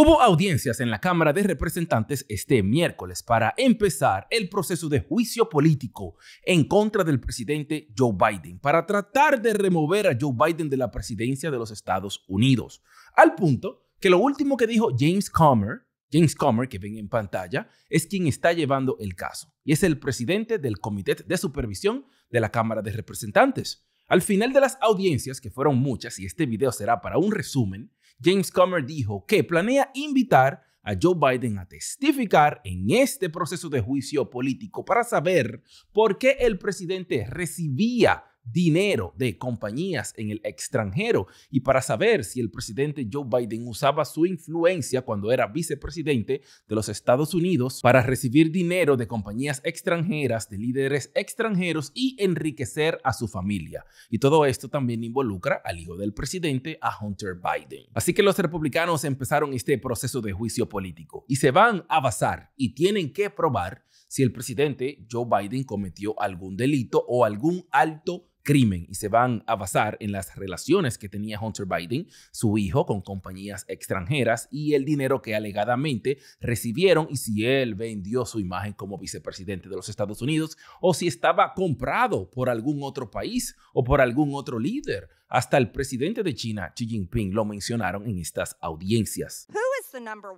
Hubo audiencias en la Cámara de Representantes este miércoles para empezar el proceso de juicio político en contra del presidente Joe Biden para tratar de remover a Joe Biden de la presidencia de los Estados Unidos. Al punto que lo último que dijo James Comer, James Comer, que ven en pantalla, es quien está llevando el caso y es el presidente del Comité de Supervisión de la Cámara de Representantes. Al final de las audiencias, que fueron muchas y este video será para un resumen, James Comer dijo que planea invitar a Joe Biden a testificar en este proceso de juicio político para saber por qué el presidente recibía dinero de compañías en el extranjero y para saber si el presidente Joe Biden usaba su influencia cuando era vicepresidente de los Estados Unidos para recibir dinero de compañías extranjeras, de líderes extranjeros y enriquecer a su familia. Y todo esto también involucra al hijo del presidente, a Hunter Biden. Así que los republicanos empezaron este proceso de juicio político y se van a basar y tienen que probar si el presidente Joe Biden cometió algún delito o algún alto crimen y se van a basar en las relaciones que tenía Hunter Biden, su hijo, con compañías extranjeras y el dinero que alegadamente recibieron y si él vendió su imagen como vicepresidente de los Estados Unidos o si estaba comprado por algún otro país o por algún otro líder. Hasta el presidente de China, Xi Jinping, lo mencionaron en estas audiencias. the number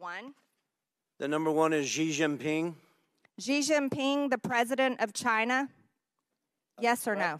The number is Xi Jinping. Xi Jinping, the president of China? Yes or no?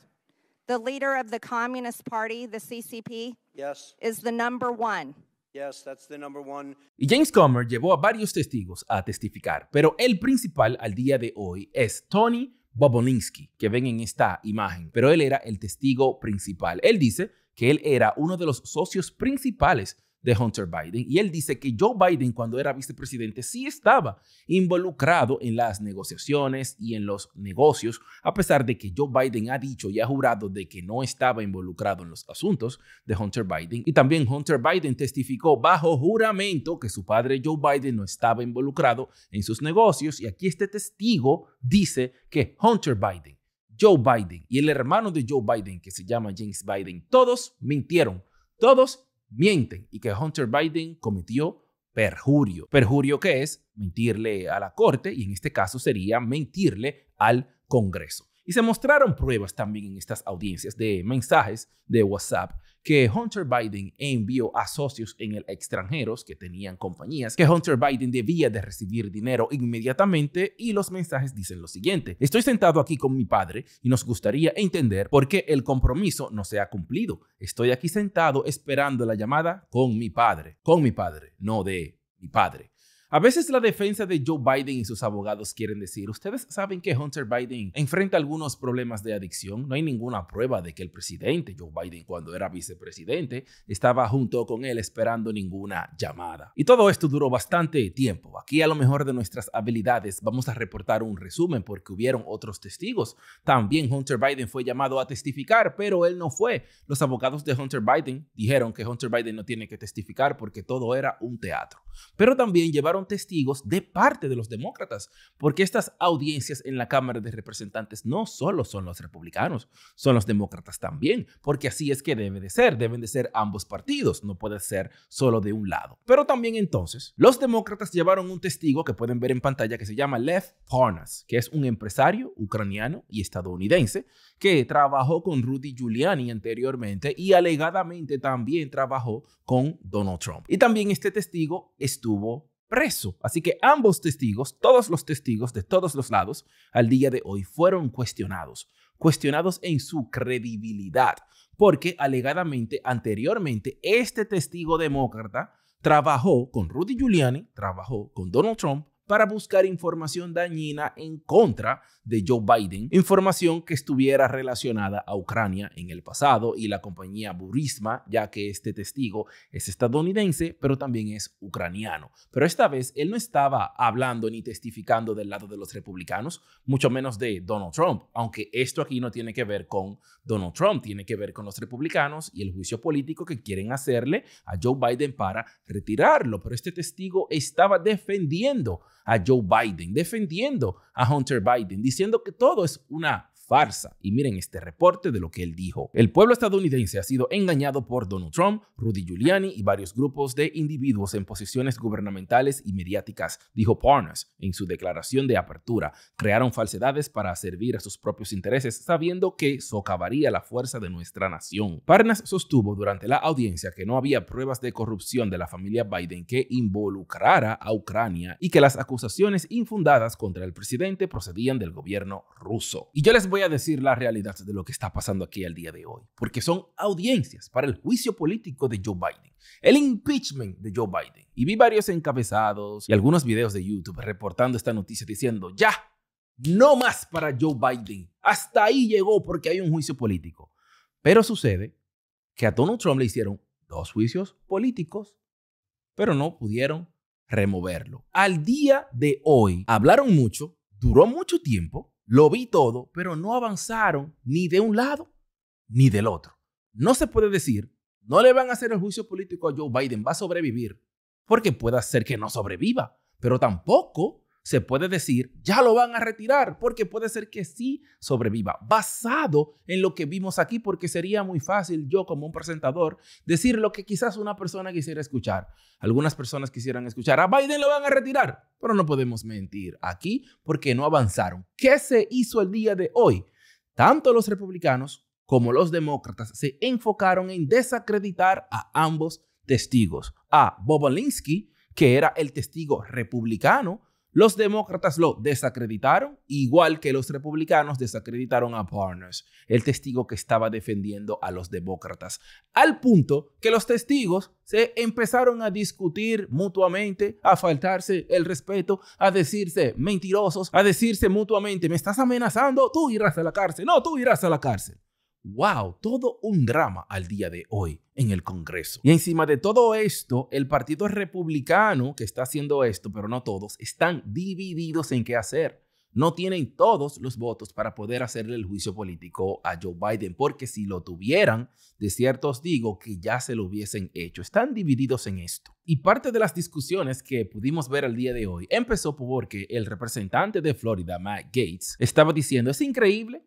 The leader of the Communist Party, the CCP, yes. is the number one. Yes, that's the number one. Y James Comer llevó a varios testigos a testificar, pero el principal al día de hoy es Tony Bobolinsky, que ven en esta imagen, pero él era el testigo principal. Él dice que él era uno de los socios principales de Hunter Biden. Y él dice que Joe Biden, cuando era vicepresidente, sí estaba involucrado en las negociaciones y en los negocios, a pesar de que Joe Biden ha dicho y ha jurado de que no estaba involucrado en los asuntos de Hunter Biden. Y también Hunter Biden testificó bajo juramento que su padre Joe Biden no estaba involucrado en sus negocios. Y aquí este testigo dice que Hunter Biden Joe Biden y el hermano de Joe Biden, que se llama James Biden, todos mintieron, todos mienten y que Hunter Biden cometió perjurio. Perjurio que es mentirle a la corte y en este caso sería mentirle al Congreso. Y se mostraron pruebas también en estas audiencias de mensajes de WhatsApp que Hunter Biden envió a socios en el extranjero que tenían compañías que Hunter Biden debía de recibir dinero inmediatamente y los mensajes dicen lo siguiente. Estoy sentado aquí con mi padre y nos gustaría entender por qué el compromiso no se ha cumplido. Estoy aquí sentado esperando la llamada con mi padre. Con mi padre, no de mi padre. A veces la defensa de Joe Biden y sus abogados quieren decir, ustedes saben que Hunter Biden enfrenta algunos problemas de adicción, no hay ninguna prueba de que el presidente Joe Biden cuando era vicepresidente estaba junto con él esperando ninguna llamada. Y todo esto duró bastante tiempo. Aquí a lo mejor de nuestras habilidades vamos a reportar un resumen porque hubieron otros testigos. También Hunter Biden fue llamado a testificar, pero él no fue. Los abogados de Hunter Biden dijeron que Hunter Biden no tiene que testificar porque todo era un teatro. Pero también llevaron testigos de parte de los demócratas, porque estas audiencias en la Cámara de Representantes no solo son los republicanos, son los demócratas también, porque así es que debe de ser, deben de ser ambos partidos, no puede ser solo de un lado. Pero también entonces, los demócratas llevaron un testigo que pueden ver en pantalla que se llama Lev Parnas, que es un empresario ucraniano y estadounidense que trabajó con Rudy Giuliani anteriormente y alegadamente también trabajó con Donald Trump. Y también este testigo estuvo preso. Así que ambos testigos, todos los testigos de todos los lados, al día de hoy fueron cuestionados, cuestionados en su credibilidad, porque alegadamente anteriormente este testigo demócrata trabajó con Rudy Giuliani, trabajó con Donald Trump para buscar información dañina en contra de Joe Biden, información que estuviera relacionada a Ucrania en el pasado y la compañía Burisma, ya que este testigo es estadounidense, pero también es ucraniano. Pero esta vez él no estaba hablando ni testificando del lado de los republicanos, mucho menos de Donald Trump, aunque esto aquí no tiene que ver con Donald Trump, tiene que ver con los republicanos y el juicio político que quieren hacerle a Joe Biden para retirarlo. Pero este testigo estaba defendiendo a Joe Biden, defendiendo a Hunter Biden, diciendo que todo es una farsa. Y miren este reporte de lo que él dijo. El pueblo estadounidense ha sido engañado por Donald Trump, Rudy Giuliani y varios grupos de individuos en posiciones gubernamentales y mediáticas, dijo Parnas en su declaración de apertura. Crearon falsedades para servir a sus propios intereses, sabiendo que socavaría la fuerza de nuestra nación. Parnas sostuvo durante la audiencia que no había pruebas de corrupción de la familia Biden que involucrara a Ucrania y que las acusaciones infundadas contra el presidente procedían del gobierno ruso. Y yo les voy a decir la realidad de lo que está pasando aquí al día de hoy, porque son audiencias para el juicio político de Joe Biden, el impeachment de Joe Biden. Y vi varios encabezados y algunos videos de YouTube reportando esta noticia diciendo, ya, no más para Joe Biden. Hasta ahí llegó porque hay un juicio político. Pero sucede que a Donald Trump le hicieron dos juicios políticos, pero no pudieron removerlo. Al día de hoy, hablaron mucho, duró mucho tiempo, lo vi todo, pero no avanzaron ni de un lado ni del otro. No se puede decir, no le van a hacer el juicio político a Joe Biden, va a sobrevivir, porque puede ser que no sobreviva, pero tampoco se puede decir, ya lo van a retirar, porque puede ser que sí sobreviva, basado en lo que vimos aquí, porque sería muy fácil yo como un presentador decir lo que quizás una persona quisiera escuchar. Algunas personas quisieran escuchar, a Biden lo van a retirar, pero no podemos mentir aquí porque no avanzaron. ¿Qué se hizo el día de hoy? Tanto los republicanos como los demócratas se enfocaron en desacreditar a ambos testigos, a Bobolinsky, que era el testigo republicano, los demócratas lo desacreditaron, igual que los republicanos desacreditaron a Barnes, el testigo que estaba defendiendo a los demócratas, al punto que los testigos se empezaron a discutir mutuamente, a faltarse el respeto, a decirse mentirosos, a decirse mutuamente, me estás amenazando, tú irás a la cárcel, no, tú irás a la cárcel. Wow, todo un drama al día de hoy en el Congreso. Y encima de todo esto, el Partido Republicano que está haciendo esto, pero no todos, están divididos en qué hacer. No tienen todos los votos para poder hacerle el juicio político a Joe Biden, porque si lo tuvieran, de cierto os digo que ya se lo hubiesen hecho. Están divididos en esto. Y parte de las discusiones que pudimos ver al día de hoy empezó porque el representante de Florida, Matt Gates, estaba diciendo, es increíble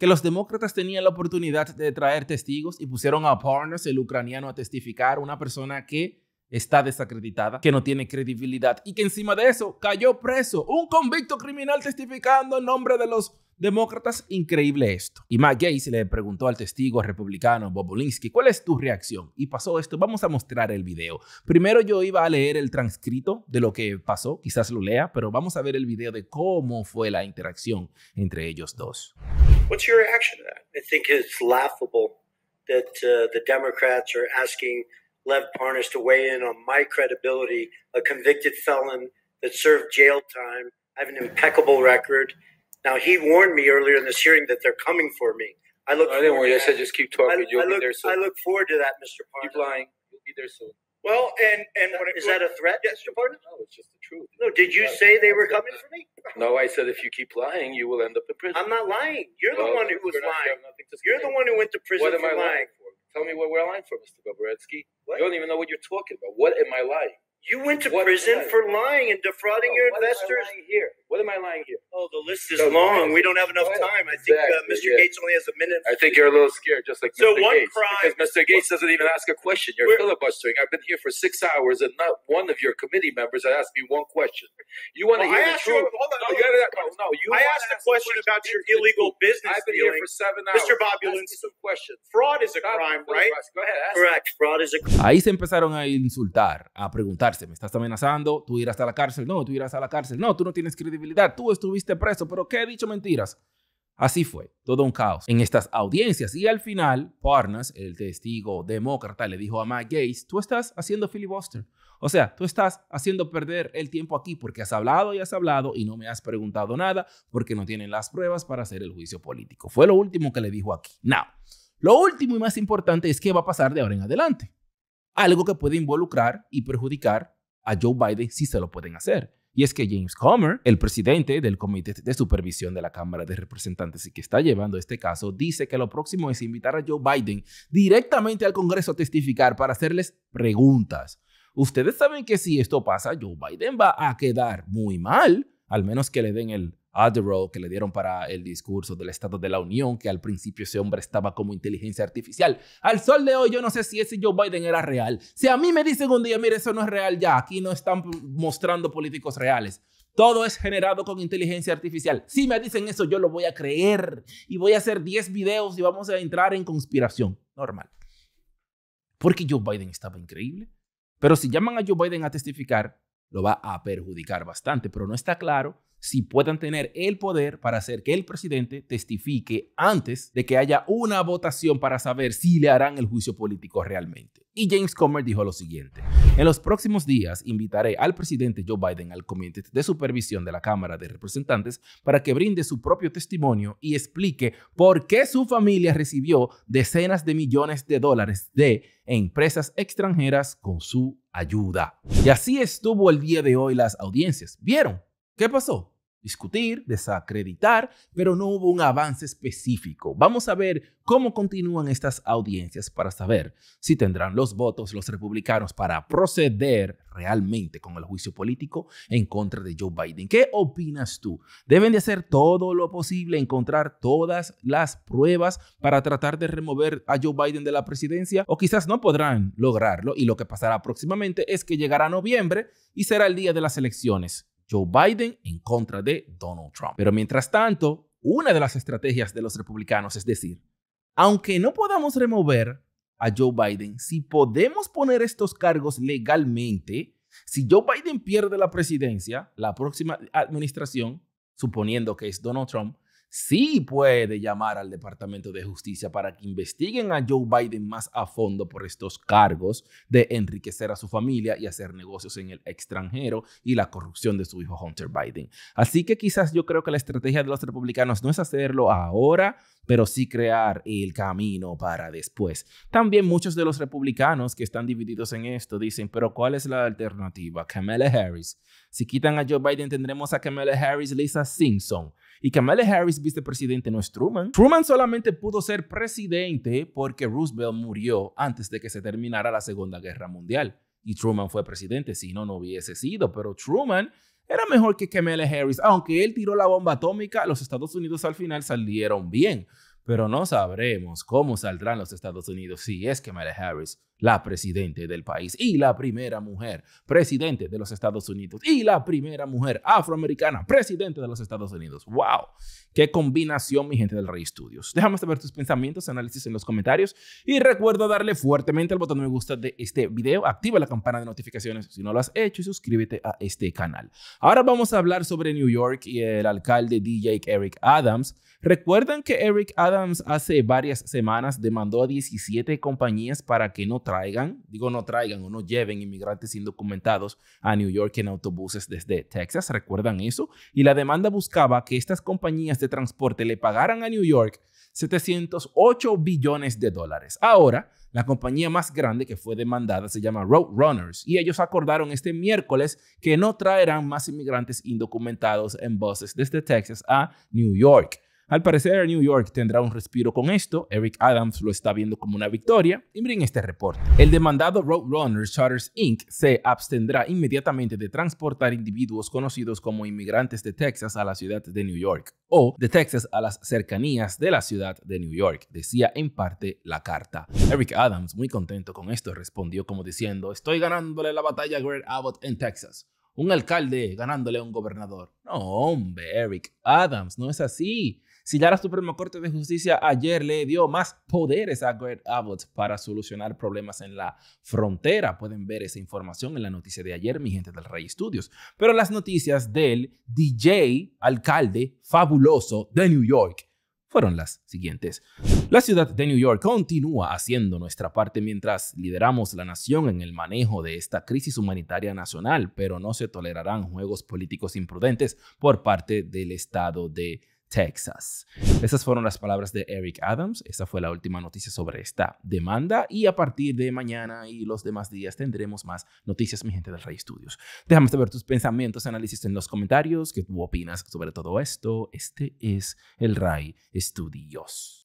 que los demócratas tenían la oportunidad de traer testigos y pusieron a Parnas, el ucraniano, a testificar, una persona que está desacreditada, que no tiene credibilidad y que encima de eso cayó preso, un convicto criminal testificando en nombre de los demócratas. Increíble esto. Y Matt Gates le preguntó al testigo republicano Bobolinsky, ¿cuál es tu reacción? Y pasó esto, vamos a mostrar el video. Primero yo iba a leer el transcrito de lo que pasó, quizás lo lea, pero vamos a ver el video de cómo fue la interacción entre ellos dos. What's your reaction to that? I think it's laughable that uh, the Democrats are asking Lev Parnas to weigh in on my credibility, a convicted felon that served jail time. I have an impeccable record. Now, he warned me earlier in this hearing that they're coming for me. I look. I didn't warn I said just keep talking. I, You'll I look, be there soon. I look forward to that, Mr. Parnas. Keep lying. You'll be there soon. Well, and and is that a threat, yes. Mr. Pardon? No, it's just the truth. No, did you say they were coming for me? No, I said if you keep lying, you will end up in prison. I'm not lying. You're the one who was lying. You are the one who went to prison what am for I lying. for? Tell me what we're lying for, Mr. Goboretsky. You don't even know what you're talking about. What am I lying? You went to what prison for lying and defrauding no, your investors here. What am I lying here? Oh, the list is so long. We don't have enough well, time. I think uh, exactly, uh, Mr. Yeah. Gates only has a minute. I think you're a little scared, just like so Mr. One Gates. Crime, because Mr. Gates doesn't even ask a question. You're filibustering. I've been here for six hours, and not one of your committee members has asked me one question. You want to well, hear I the truth? You, hold on, no, hold on. no, you. I asked a question, question about your illegal business. I've been dealing. here for seven hours, Mr. Bobulin. Some questions. Fraud is a Stop crime, right? Go ahead. Correct. Fraud is a. crime. Ahí se empezaron a insultar, a preguntarse. ¿Me estás amenazando? ¿Tú irás a la cárcel? No, tú irás a la cárcel. No, tú no tienes credibilidad tú estuviste preso, pero ¿qué he dicho mentiras? Así fue, todo un caos en estas audiencias. Y al final, Parnas, el testigo demócrata, le dijo a Matt Gates, tú estás haciendo filibuster. O sea, tú estás haciendo perder el tiempo aquí porque has hablado y has hablado y no me has preguntado nada porque no tienen las pruebas para hacer el juicio político. Fue lo último que le dijo aquí. Now, lo último y más importante es qué va a pasar de ahora en adelante. Algo que puede involucrar y perjudicar a Joe Biden si se lo pueden hacer. Y es que James Comer, el presidente del Comité de Supervisión de la Cámara de Representantes y que está llevando este caso, dice que lo próximo es invitar a Joe Biden directamente al Congreso a testificar para hacerles preguntas. Ustedes saben que si esto pasa, Joe Biden va a quedar muy mal, al menos que le den el Adderall que le dieron para el discurso del Estado de la Unión, que al principio ese hombre estaba como inteligencia artificial. Al sol de hoy yo no sé si ese Joe Biden era real. Si a mí me dicen un día, mire, eso no es real ya, aquí no están mostrando políticos reales. Todo es generado con inteligencia artificial. Si me dicen eso, yo lo voy a creer y voy a hacer 10 videos y vamos a entrar en conspiración. Normal. Porque Joe Biden estaba increíble. Pero si llaman a Joe Biden a testificar, lo va a perjudicar bastante, pero no está claro si puedan tener el poder para hacer que el presidente testifique antes de que haya una votación para saber si le harán el juicio político realmente. Y James Comer dijo lo siguiente, en los próximos días invitaré al presidente Joe Biden al Comité de Supervisión de la Cámara de Representantes para que brinde su propio testimonio y explique por qué su familia recibió decenas de millones de dólares de empresas extranjeras con su ayuda. Y así estuvo el día de hoy las audiencias. ¿Vieron? ¿Qué pasó? Discutir, desacreditar, pero no hubo un avance específico. Vamos a ver cómo continúan estas audiencias para saber si tendrán los votos los republicanos para proceder realmente con el juicio político en contra de Joe Biden. ¿Qué opinas tú? Deben de hacer todo lo posible, encontrar todas las pruebas para tratar de remover a Joe Biden de la presidencia o quizás no podrán lograrlo y lo que pasará próximamente es que llegará noviembre y será el día de las elecciones. Joe Biden en contra de Donald Trump. Pero mientras tanto, una de las estrategias de los republicanos es decir, aunque no podamos remover a Joe Biden, si podemos poner estos cargos legalmente, si Joe Biden pierde la presidencia, la próxima administración, suponiendo que es Donald Trump, sí puede llamar al Departamento de Justicia para que investiguen a Joe Biden más a fondo por estos cargos de enriquecer a su familia y hacer negocios en el extranjero y la corrupción de su hijo Hunter Biden. Así que quizás yo creo que la estrategia de los republicanos no es hacerlo ahora, pero sí crear el camino para después. También muchos de los republicanos que están divididos en esto dicen, pero ¿cuál es la alternativa? Kamala Harris. Si quitan a Joe Biden tendremos a Kamala Harris, Lisa Simpson. Y Kamala Harris, vicepresidente, no es Truman. Truman solamente pudo ser presidente porque Roosevelt murió antes de que se terminara la Segunda Guerra Mundial. Y Truman fue presidente, si no, no hubiese sido. Pero Truman era mejor que Kamala Harris. Aunque él tiró la bomba atómica, los Estados Unidos al final salieron bien. Pero no sabremos cómo saldrán los Estados Unidos si es Kamala Harris la presidente del país y la primera mujer presidente de los Estados Unidos y la primera mujer afroamericana presidente de los Estados Unidos. ¡Wow! ¡Qué combinación, mi gente del Rey Studios! Déjame saber tus pensamientos, análisis en los comentarios y recuerdo darle fuertemente al botón de me gusta de este video, activa la campana de notificaciones si no lo has hecho y suscríbete a este canal. Ahora vamos a hablar sobre New York y el alcalde DJ Eric Adams. Recuerdan que Eric Adams hace varias semanas demandó a 17 compañías para que no traigan, digo no traigan o no lleven inmigrantes indocumentados a New York en autobuses desde Texas, ¿recuerdan eso? Y la demanda buscaba que estas compañías de transporte le pagaran a New York 708 billones de dólares. Ahora, la compañía más grande que fue demandada se llama Roadrunners y ellos acordaron este miércoles que no traerán más inmigrantes indocumentados en buses desde Texas a New York. Al parecer, New York tendrá un respiro con esto, Eric Adams lo está viendo como una victoria, y miren este reporte. El demandado Roadrunner Charters Inc. se abstendrá inmediatamente de transportar individuos conocidos como inmigrantes de Texas a la ciudad de New York, o de Texas a las cercanías de la ciudad de New York, decía en parte la carta. Eric Adams, muy contento con esto, respondió como diciendo, estoy ganándole la batalla a Greg Abbott en Texas un alcalde ganándole a un gobernador. No, hombre, Eric Adams, no es así. Si ya la Suprema Corte de Justicia ayer le dio más poderes a Greg Abbott para solucionar problemas en la frontera, pueden ver esa información en la noticia de ayer, mi gente del Rey Estudios. Pero las noticias del DJ alcalde fabuloso de New York fueron las siguientes. La ciudad de New York continúa haciendo nuestra parte mientras lideramos la nación en el manejo de esta crisis humanitaria nacional, pero no se tolerarán juegos políticos imprudentes por parte del Estado de Texas. Esas fueron las palabras de Eric Adams. Esa fue la última noticia sobre esta demanda. Y a partir de mañana y los demás días tendremos más noticias, mi gente del Ray Studios. Déjame saber tus pensamientos, análisis en los comentarios, qué tú opinas sobre todo esto. Este es el Ray Studios.